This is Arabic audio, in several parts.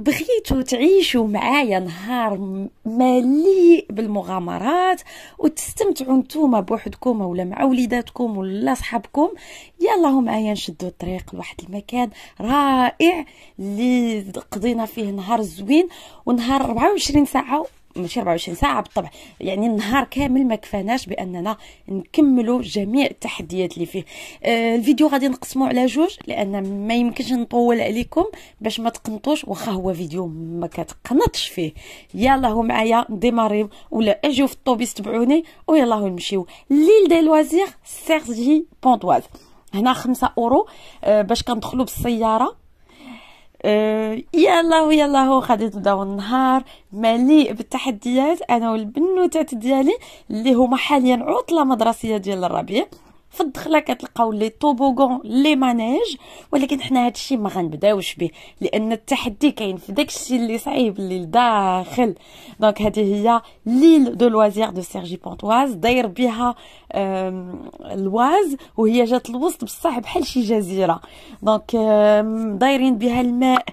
بغيتو تعيشوا معايا نهار مليء بالمغامرات وتستمتعوا نتوما بوحدكم ولا مع وليداتكم ولا صحابكم يلا معايا نشدوا الطريق لواحد المكان رائع اللي قضينا فيه نهار زوين ونهار 24 ساعه ماشي 24 ساعه بالطبع يعني النهار كامل ما كفاناش باننا نكملوا جميع التحديات اللي فيه آه، الفيديو غادي نقسمه على جوج لان ما يمكنش نطول عليكم باش ما تقنطوش واخا هو فيديو ما كتقنطش فيه يلا هو معايا ديماريو ولا اجيو في الطوبيس تبعوني ويلا هو نمشيو ليل دي لوازير سيرجي بونتواز هنا خمسة اورو آه، باش كندخلوا بالسياره أه يلا ويلا هو غادي نبداو النهار مليء بالتحديات انا والبنوتات ديالي اللي هما حاليا عطله مدرسيه ديال الربيع في الدخله كتلقاو لي طوبوغون لي مانيج ولكن حنا هذا الشيء ما غنبداوش به لان التحدي كاين في داك الشيء اللي صعيب اللي لداخل دونك هذه هي ليل دو لوازير دو سيرجي بونتواز داير بها الواز وهي جات الوسط بصح بحال شي جزيره دونك دايرين بها الماء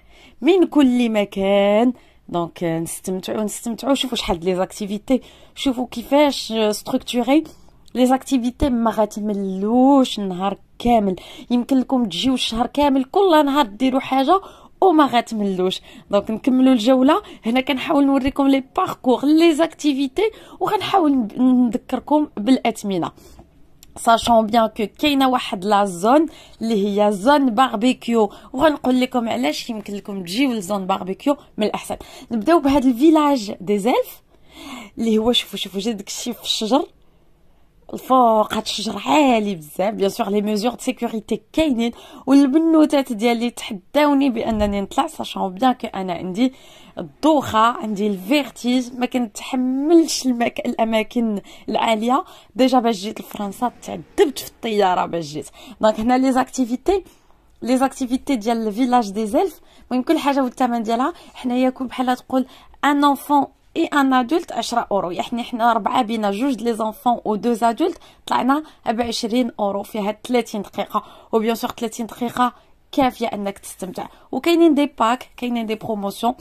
من كل مكان دونك آه، نستمتعوا نستمتعوا شوفوا شحال لي زاكتيفيتي شوفوا كيفاش ستركتوري آه، لي زاكتيفيتي ما غتملوش النهار كامل يمكن لكم تجيو الشهر كامل كل نهار ديروا حاجه وما غتملوش دونك نكملوا الجوله هنا كنحاول نوريكم لي باركور لي زاكتيفيتي وغنحاول نذكركم بالاثمنه ساشون بيان كو كاينه واحد لا زون اللي هي زون باربيكيو وغنقول لكم علاش يمكن لكم تجيو لزون باربيكيو من الاحسن نبداو بهذا الفيلاج دي زيلف اللي هو شوفوا شوفوا جا داكشي في الشجر الفوق هاد الشجر عالي بزاف بيان سور لي ميزور دو سيكوريتي كاينين والبنوتات ديالي تحداوني بانني نطلع ساشون بيان كو انا عندي الدوخه عندي الفيرتيز ما كنتحملش المك... الاماكن العاليه ديجا باش جيت لفرنسا تعذبت في الطياره باش جيت دونك هنا لي زاكتيفيتي لي زاكتيفيتي ديال الفيلاج دي زيلف المهم كل حاجه والثمن ديالها حنايا كون بحال تقول ان انفون اي ان ادولت 10 اورو يعني حنا ربعه بينا جوج لي زونفون و دو ادولت طلعنا ب 20 اورو هاد 30 دقيقه وبيان سور 30 دقيقه كافيه انك تستمتع وكاينين دي باك كاينين دي بروموسيون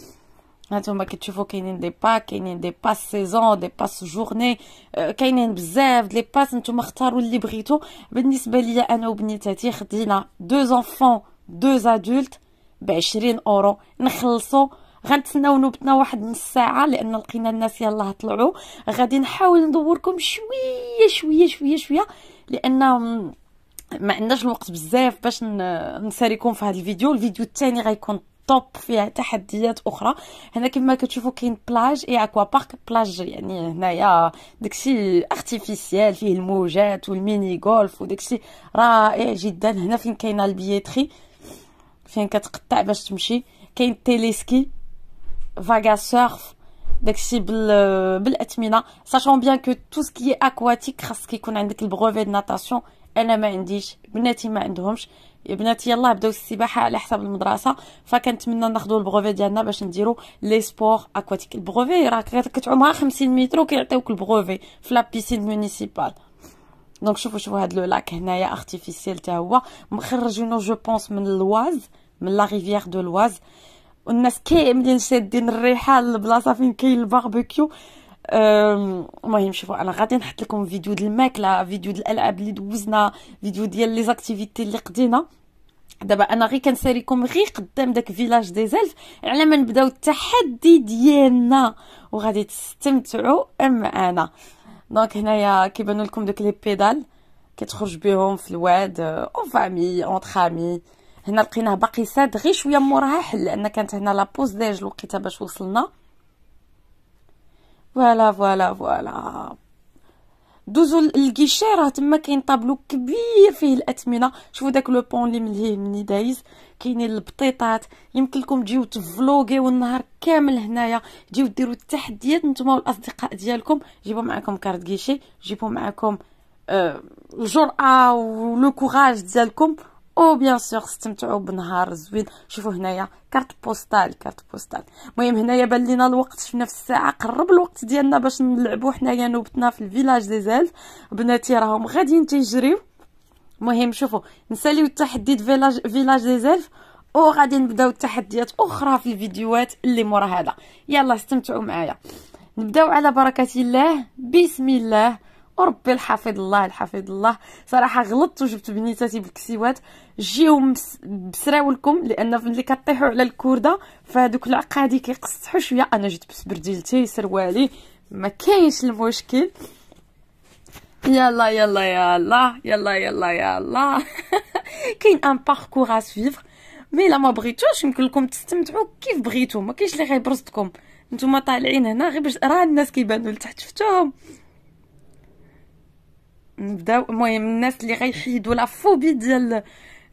هانتوما كتشوفوا كاينين دي باك كاينين دي باس سيزون دي باس جورني أه، كاينين بزاف لي باس نتوما اختاروا اللي بغيتو بالنسبه ليا انا وبنيتاتي خدينا دو زونفون دو ادولت ب 20 اورو نخلصوا غنتسناو نوبتنا واحد نص ساعه لان لقينا الناس يلاه طلعوا غادي نحاول ندوركم شويه شويه شويه شويه لان ما عندناش الوقت بزاف باش نساريكم في هذا الفيديو الفيديو الثاني غيكون توب فيها تحديات اخرى هنا كما كتشوفوا كاين بلاج اي اكوا بارك بلاج يعني هنايا داكشي ارتيفيسيال فيه الموجات والميني غولف وداكشي رائع جدا هنا فين كاينه البيتري فين كتقطع باش تمشي كاين تيليسكي vaga surf sachant que tout tout qui qui est aquatique qui خاصك brevet عندك natation دو ناتاسيون انا ما عنديش بناتي ما عندهمش بناتي يلاه بداو السباحه على حساب المدرسه فكنتمنى ناخذوا البروفي ديالنا باش نديروا لي سبور اكواتيك البروفي راه كتعومها 50 متر وكيعطيوك البروفي في لا بيسين مونيسيبال دونك شوفوا شوفوا هذا لو لاك هنايا artificiel. هو مخرجينو جو بونس من من la rivière de l'Oise. والناس كاملين شادين الريحه للبلاصه فين كاين الباربيكيو المهم شوفوا انا غادي نحط لكم فيديو ديال الماكله فيديو ديال الالعاب اللي دوزنا فيديو ديال لي زاكتيفيتي اللي قدينا دابا انا غير كنساليكم غير قدام داك فيلاج دي زلف على ما نبداو التحدي ديالنا وغادي تستمتعوا معنا دونك هنايا كيبانوا لكم دوك لي بيدال كتخرج بهم في الواد اون فامي اونتر امي هنا لقيناه باقي ساد غير شويه موراها حل لان كانت هنا لابوز ديج الوقيته باش وصلنا فوالا فوالا فوالا دوزو للكيشي راه تما كاين طابلو كبير فيه الاثمنه شوفوا داك لو بون اللي ملهيه مني دايز كاينين البطيطات يمكن لكم تجيو تفلوغيو النهار كامل هنايا تجيو ديروا التحديات نتوما والاصدقاء ديالكم جيبوا معكم كارت كيشي جيبوا معكم آه، الجرأه ولو كوراج ديالكم او بيان سور استمتعوا بنهار زوين شوفوا هنايا كارت بوستال كارت بوستال المهم هنايا بان لينا الوقت في نفس الساعه قرب الوقت ديالنا باش نلعبوا حنايا نوبتنا في الفيلاج دي زالف بناتي راهم غاديين تيجريو المهم شوفوا نساليو التحدي فيلاج فيلاج دي او وغادي نبداو التحديات اخرى في الفيديوهات اللي مورا هذا يلا استمتعوا معايا نبداو على بركه الله بسم الله وربي الحفيظ الله الحفيظ الله صراحه غلطت وجبت بنيتاتي بالكسيوات جيو بسراولكم لان ملي كطيحوا على الكورده فهذوك العقادي كيقصحوا شويه انا جيت بسبرديلتي سروالي ما كاينش المشكل يلا يلا يلا يلا يلا يلا كاين ان باركور ا سويفر مي لا ما بغيتوش يمكن لكم تستمتعوا كيف بغيتو ما كاينش اللي غيبرزتكم نتوما طالعين هنا غير باش راه الناس كيبانوا لتحت شفتوهم نبداو المهم الناس اللي غيحيدوا لا فوبي ديال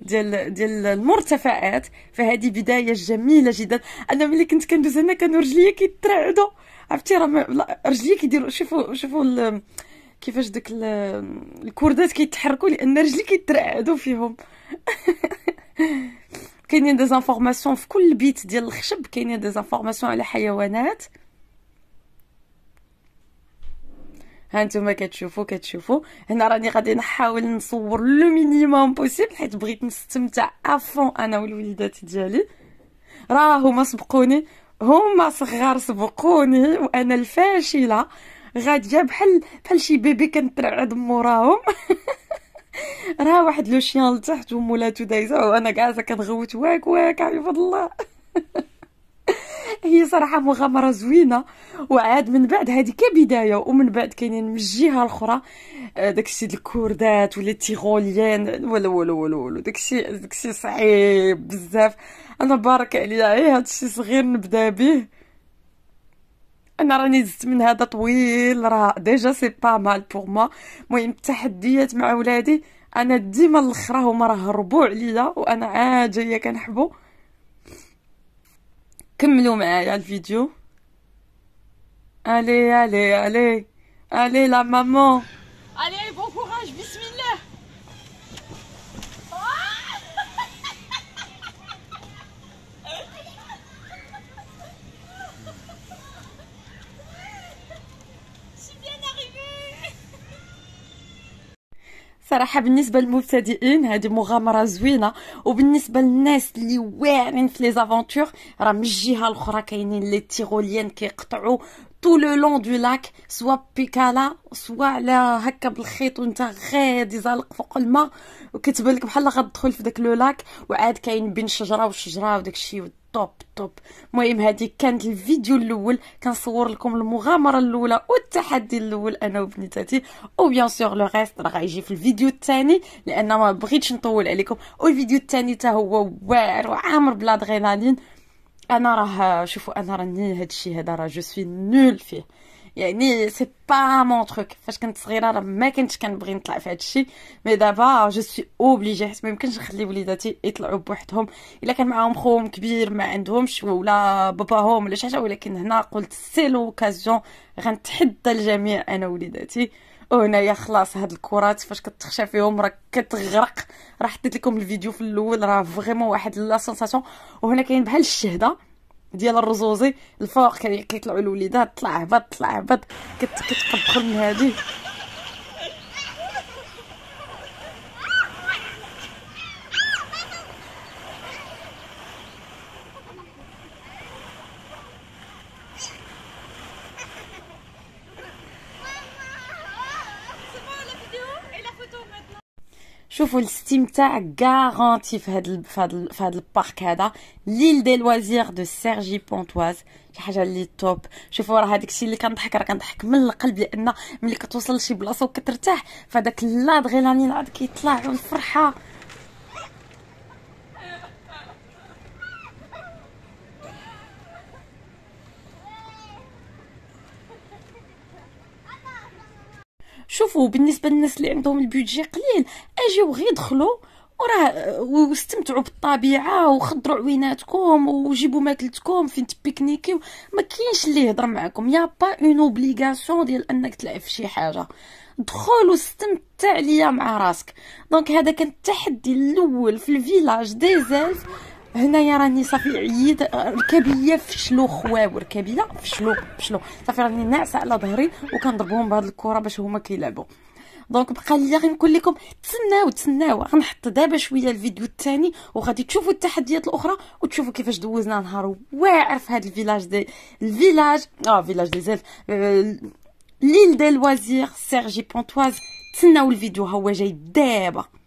ديال ديال المرتفعات فهذه بدايه جميله جدا انا ملي كنت كندوز هنا كانوا رجليا كيترعدوا عرفتي راه رجليا كيديروا شوفوا شوفوا كيفاش دوك الكردات كيتحركوا لان رجلي كيترعدوا فيهم كاينين دي زانفورماسيون في كل بيت ديال الخشب كاينين دي زانفورماسيون على حيوانات ها نتوما كتشوفوا كتشوفوا هنا راني غادي نحاول نصور لو مينيموم بوسيبل حيت بغيت نستمتع افون انا والوليدات ديالي راه هما سبقوني هما صغار سبقوني وانا الفاشله غاديه بحال بحال شي بيبي كنترعد موراهم راه واحد لو شيان لتحت ومولاتو دايزه وانا كاع كنغوت واك واك عباد الله هي صراحه مغامره زوينه وعاد من بعد هذه كبدايه ومن بعد كاينين من الجهه الاخرى آه، داكشي الكوردات ولا التيغوليان ولا ولا ولا ولا داكشي داكشي صعيب بزاف انا بارك عليا اي هادشي صغير نبدا به انا راني زدت من هذا طويل راه ديجا سي با مال بوغ ما المهم التحديات مع ولادي انا ديما الاخره هما راه هربوا ليا وانا عاد جايه كنحبو Allez, allez, allez! Allez, la maman! صراحه بالنسبه للمبتدئين هذه مغامره زوينه وبالنسبه للناس اللي واعرين في لي زافونتور راه من الجهه الاخرى كاينين لي تيغوليان كيقطعوا طول لو لون دو لاك سوا بيكالا سوا على هكا بالخيط وانت غادي زالق فوق الماء وكتبان لك بحال غادخل في داك لو لاك وعاد كاين بين شجره وشجره وداك الشيء طوب طوب المهم هذه كانت الفيديو الاول كنصور لكم المغامره الاولى والتحدي الاول انا وبنيتاتي او بيان سور لو ريست راه غيجي في الفيديو الثاني لان ما بغيتش نطول عليكم والفيديو الثاني حتى هو واعر وعامر بلادرينالين انا راه شوفوا انا راني هادشي هذا راه جو سوي نول فيه يعني سي با مون تروك فاش كنت صغيره راه ما كنتش كنبغي نطلع في هادشي مي دابا جو سوي اوبليجي حيت ما يمكنش نخلي وليداتي يطلعوا بوحدهم الا كان معاهم خوهم كبير ما عندهمش ولا باباهم ولا شي حاجه ولكن هنا قلت سي لوكازيون غنتحدى الجميع انا وليداتي وهنايا خلاص هاد الكرات فاش كتخشى فيهم راه كتغرق راه حطيت لكم الفيديو في الاول راه فريمون واحد لا سونساسيون وهنا كاين بحال الشهده ديال الرزوزي الفوق كيطلعوا الوليدات طلع هبط طلع هبط كتقبخل من هذه شوفوا الاستمتاع غارانتي في هذا في هذا في هذا البارك هذا ليل دي لوازير دو سيرجي بونتواز شي حاجه اللي توب شوفوا راه هذاك الشيء اللي كنضحك راه كنضحك من القلب لان ملي كتوصل لشي بلاصه وكترتاح فداك لادغيلانين عاد كيطلع الفرحه شوفوا بالنسبه للناس اللي عندهم البيدجي قليل اجيو غير دخلوا وراه واستمتعوا بالطبيعه وخضروا عويناتكم وجيبوا ماكلتكم فين تبيكنيكيو ما كاينش اللي يهضر معاكم يا با اون اوبليغاسيون ديال انك تلعب في شي حاجه دخل واستمتع ليا مع راسك دونك هذا كان التحدي الاول في الفيلاج ديزالف هنايا راني صافي عييت ركابيه آه، فشلو خواو ركابيه فشلو فشلو صافي راني ناعسه على ظهري وكنضربهم بهاد الكره باش هما كيلعبوا دونك بقى لي غير نقول لكم تسناو تسناو غنحط دابا شويه الفيديو الثاني وغادي تشوفوا التحديات الاخرى وتشوفوا كيفاش دوزنا نهار واعر في هذا الفيلاج دي الفيلاج اه فيلاج دي زيف آه، ليل دي لوازير سيرجي بونتواز تسناو الفيديو هو جاي دابا